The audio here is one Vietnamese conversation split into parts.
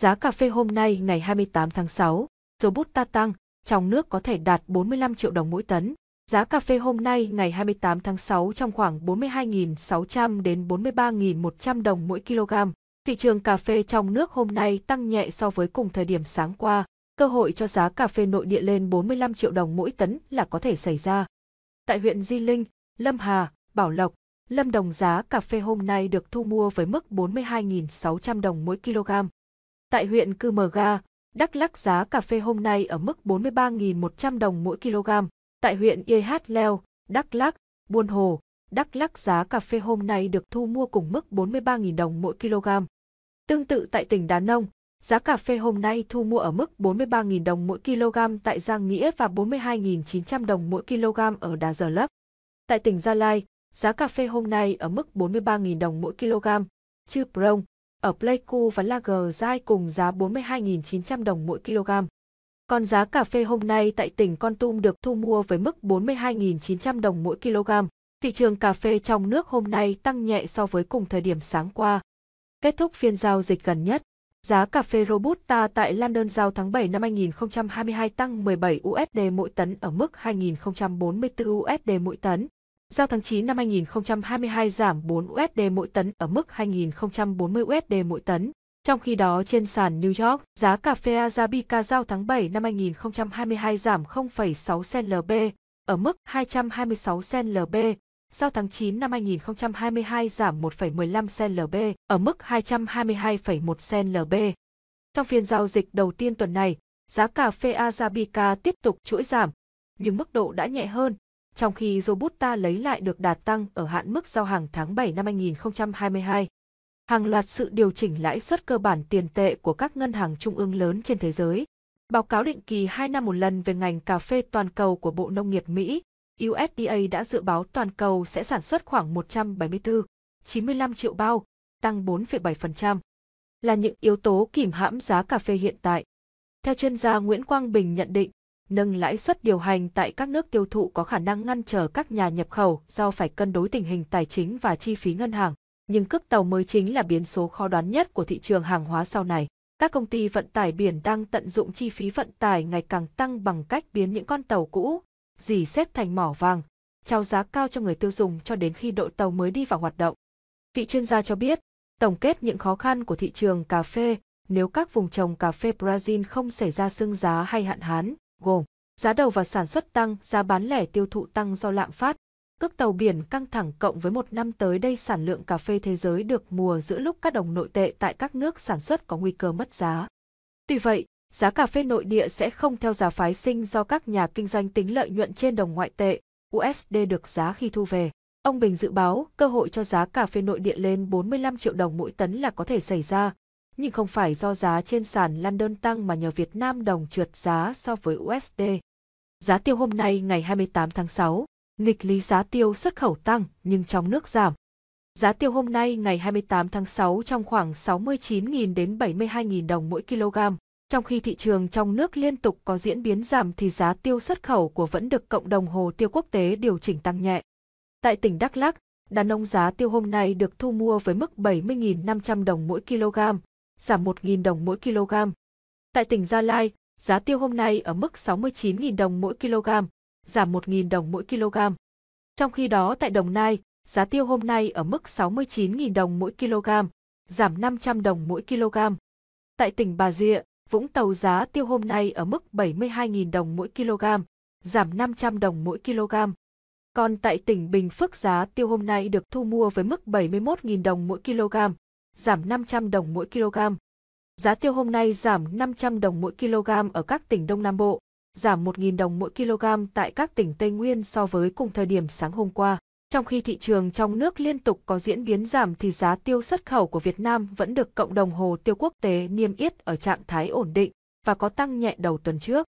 Giá cà phê hôm nay ngày 28 tháng 6, Robusta tăng, trong nước có thể đạt 45 triệu đồng mỗi tấn. Giá cà phê hôm nay ngày 28 tháng 6 trong khoảng 42.600 đến 43.100 đồng mỗi kg. Thị trường cà phê trong nước hôm nay tăng nhẹ so với cùng thời điểm sáng qua, cơ hội cho giá cà phê nội địa lên 45 triệu đồng mỗi tấn là có thể xảy ra. Tại huyện Di Linh, Lâm Hà, Bảo Lộc, Lâm Đồng giá cà phê hôm nay được thu mua với mức 42.600 đồng mỗi kg. Tại huyện Cư Mờ Ga, Đắk Lắc giá cà phê hôm nay ở mức 43.100 đồng mỗi kg. Tại huyện Yê Hát Leo, Đắk Lắc, Buôn Hồ, Đắk Lắc giá cà phê hôm nay được thu mua cùng mức 43.000 đồng mỗi kg. Tương tự tại tỉnh Đà Nông, giá cà phê hôm nay thu mua ở mức 43.000 đồng mỗi kg tại Giang Nghĩa và 42.900 đồng mỗi kg ở Đà Giờ Lấp. Tại tỉnh Gia Lai, giá cà phê hôm nay ở mức 43.000 đồng mỗi kg, chư Prong, ở Pleiku và Lagerzai cùng giá 42.900 đồng mỗi kg. Còn giá cà phê hôm nay tại tỉnh Con Tum được thu mua với mức 42.900 đồng mỗi kg. Thị trường cà phê trong nước hôm nay tăng nhẹ so với cùng thời điểm sáng qua. Kết thúc phiên giao dịch gần nhất, giá cà phê Robusta tại London giao tháng 7 năm 2022 tăng 17 USD mỗi tấn ở mức 2.044 USD mỗi tấn. Giao tháng 9 năm 2022 giảm 4 USD mỗi tấn ở mức 2040 USD mỗi tấn. Trong khi đó trên sàn New York, giá cà phê Arabica giao tháng 7 năm 2022 giảm 0,6 cent LB ở mức 226 cent LB, giao tháng 9 năm 2022 giảm 1,15 cent LB ở mức 222,1 cent LB. Trong phiên giao dịch đầu tiên tuần này, giá cà phê Arabica tiếp tục chuỗi giảm, nhưng mức độ đã nhẹ hơn trong khi Robusta lấy lại được đạt tăng ở hạn mức giao hàng tháng 7 năm 2022. Hàng loạt sự điều chỉnh lãi suất cơ bản tiền tệ của các ngân hàng trung ương lớn trên thế giới. Báo cáo định kỳ 2 năm một lần về ngành cà phê toàn cầu của Bộ Nông nghiệp Mỹ, USDA đã dự báo toàn cầu sẽ sản xuất khoảng 174,95 triệu bao, tăng 4,7%. Là những yếu tố kìm hãm giá cà phê hiện tại. Theo chuyên gia Nguyễn Quang Bình nhận định, nâng lãi suất điều hành tại các nước tiêu thụ có khả năng ngăn trở các nhà nhập khẩu do phải cân đối tình hình tài chính và chi phí ngân hàng, nhưng cước tàu mới chính là biến số khó đoán nhất của thị trường hàng hóa sau này. Các công ty vận tải biển đang tận dụng chi phí vận tải ngày càng tăng bằng cách biến những con tàu cũ, dì xét thành mỏ vàng, trao giá cao cho người tiêu dùng cho đến khi đội tàu mới đi vào hoạt động. Vị chuyên gia cho biết, tổng kết những khó khăn của thị trường cà phê nếu các vùng trồng cà phê Brazil không xảy ra sương giá hay hạn hán, gồm giá đầu và sản xuất tăng, giá bán lẻ tiêu thụ tăng do lạm phát, cước tàu biển căng thẳng cộng với một năm tới đây sản lượng cà phê thế giới được mùa giữa lúc các đồng nội tệ tại các nước sản xuất có nguy cơ mất giá. Tuy vậy, giá cà phê nội địa sẽ không theo giá phái sinh do các nhà kinh doanh tính lợi nhuận trên đồng ngoại tệ, USD được giá khi thu về. Ông Bình dự báo cơ hội cho giá cà phê nội địa lên 45 triệu đồng mỗi tấn là có thể xảy ra, nhưng không phải do giá trên sàn London tăng mà nhờ Việt Nam đồng trượt giá so với USD. Giá tiêu hôm nay ngày 28 tháng 6, nghịch lý giá tiêu xuất khẩu tăng nhưng trong nước giảm. Giá tiêu hôm nay ngày 28 tháng 6 trong khoảng 69.000 đến 72.000 đồng mỗi kg, trong khi thị trường trong nước liên tục có diễn biến giảm thì giá tiêu xuất khẩu của vẫn được cộng đồng hồ tiêu quốc tế điều chỉnh tăng nhẹ. Tại tỉnh Đắk Lắk, đàn ông giá tiêu hôm nay được thu mua với mức 70.500 đồng mỗi kg, giảm 1.000 đồng mỗi kg. Tại tỉnh Gia Lai, giá tiêu hôm nay ở mức 69.000 đồng mỗi kg, giảm 1.000 đồng mỗi kg. Trong khi đó tại Đồng Nai, giá tiêu hôm nay ở mức 69.000 đồng mỗi kg, giảm 500 đồng mỗi kg. Tại tỉnh Bà Rịa, Vũng Tàu giá tiêu hôm nay ở mức 72.000 đồng mỗi kg, giảm 500 đồng mỗi kg. Còn tại tỉnh Bình Phước giá tiêu hôm nay được thu mua với mức 71.000 đồng mỗi kg, giảm 500 đồng mỗi kg. Giá tiêu hôm nay giảm 500 đồng mỗi kg ở các tỉnh Đông Nam Bộ, giảm 1.000 đồng mỗi kg tại các tỉnh Tây Nguyên so với cùng thời điểm sáng hôm qua. Trong khi thị trường trong nước liên tục có diễn biến giảm thì giá tiêu xuất khẩu của Việt Nam vẫn được cộng đồng hồ tiêu quốc tế niêm yết ở trạng thái ổn định và có tăng nhẹ đầu tuần trước.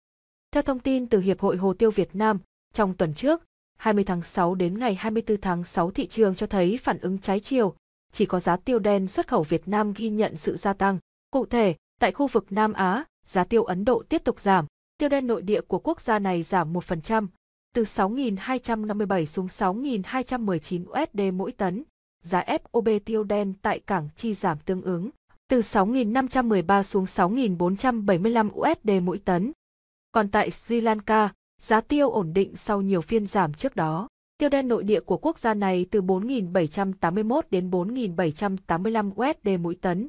Theo thông tin từ Hiệp hội Hồ tiêu Việt Nam, trong tuần trước, 20 tháng 6 đến ngày 24 tháng 6 thị trường cho thấy phản ứng trái chiều chỉ có giá tiêu đen xuất khẩu Việt Nam ghi nhận sự gia tăng. Cụ thể, tại khu vực Nam Á, giá tiêu Ấn Độ tiếp tục giảm, tiêu đen nội địa của quốc gia này giảm 1%, từ 6.257 xuống 6.219 USD mỗi tấn. Giá FOB tiêu đen tại cảng chi giảm tương ứng, từ 6.513 xuống 6.475 USD mỗi tấn. Còn tại Sri Lanka, giá tiêu ổn định sau nhiều phiên giảm trước đó. Tiêu đen nội địa của quốc gia này từ 4.781 đến 4.785 USD mỗi tấn.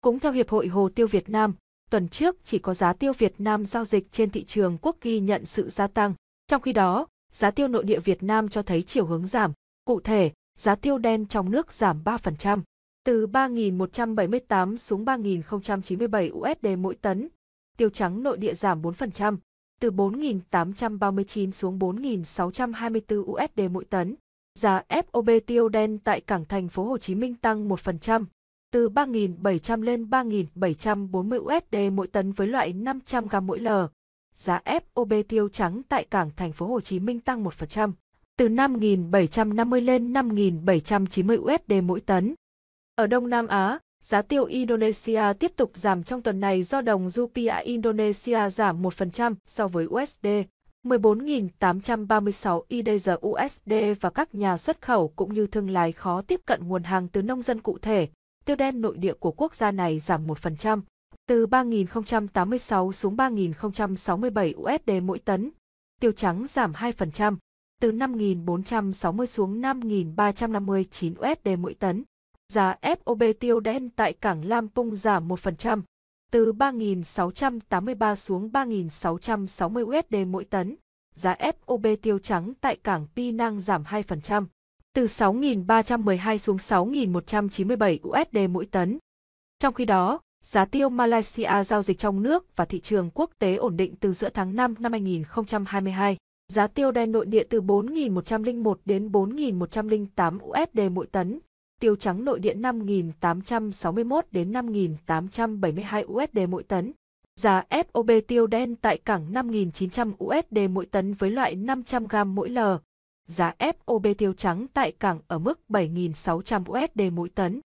Cũng theo Hiệp hội Hồ tiêu Việt Nam, tuần trước chỉ có giá tiêu Việt Nam giao dịch trên thị trường quốc ghi nhận sự gia tăng. Trong khi đó, giá tiêu nội địa Việt Nam cho thấy chiều hướng giảm. Cụ thể, giá tiêu đen trong nước giảm 3%, từ 3.178 xuống 3.097 USD mỗi tấn. Tiêu trắng nội địa giảm 4%, từ 4.839 xuống 4.624 USD mỗi tấn. Giá FOB tiêu đen tại cảng thành phố Hồ Chí Minh tăng 1%, từ 3.700 lên 3.740 USD mỗi tấn với loại 500 g mỗi lờ. Giá FOB tiêu trắng tại cảng thành phố Hồ Chí Minh tăng 1%, từ 5.750 lên 5.790 USD mỗi tấn. Ở Đông Nam Á, Giá tiêu Indonesia tiếp tục giảm trong tuần này do đồng rupiah Indonesia giảm 1% so với USD, 14.836 IDR USD và các nhà xuất khẩu cũng như thương lái khó tiếp cận nguồn hàng từ nông dân cụ thể. Tiêu đen nội địa của quốc gia này giảm 1%, từ 3.086 xuống 3.067 USD mỗi tấn. Tiêu trắng giảm 2%, từ 5.460 xuống 5.359 USD mỗi tấn giá FOB tiêu đen tại cảng Lam Pung giảm 1%, từ 3.683 xuống 3.660 USD mỗi tấn. Giá FOB tiêu trắng tại cảng Pinang giảm 2%, từ 6.312 xuống 6.197 USD mỗi tấn. Trong khi đó, giá tiêu Malaysia giao dịch trong nước và thị trường quốc tế ổn định từ giữa tháng 5 năm 2022. Giá tiêu đen nội địa từ 4.101 đến 4.108 USD mỗi tấn, tiêu trắng nội địa 5.861 đến 5.872 USD mỗi tấn. Giá FOB tiêu đen tại cảng 5.900 USD mỗi tấn với loại 500 g mỗi lờ. Giá FOB tiêu trắng tại cảng ở mức 7.600 USD mỗi tấn.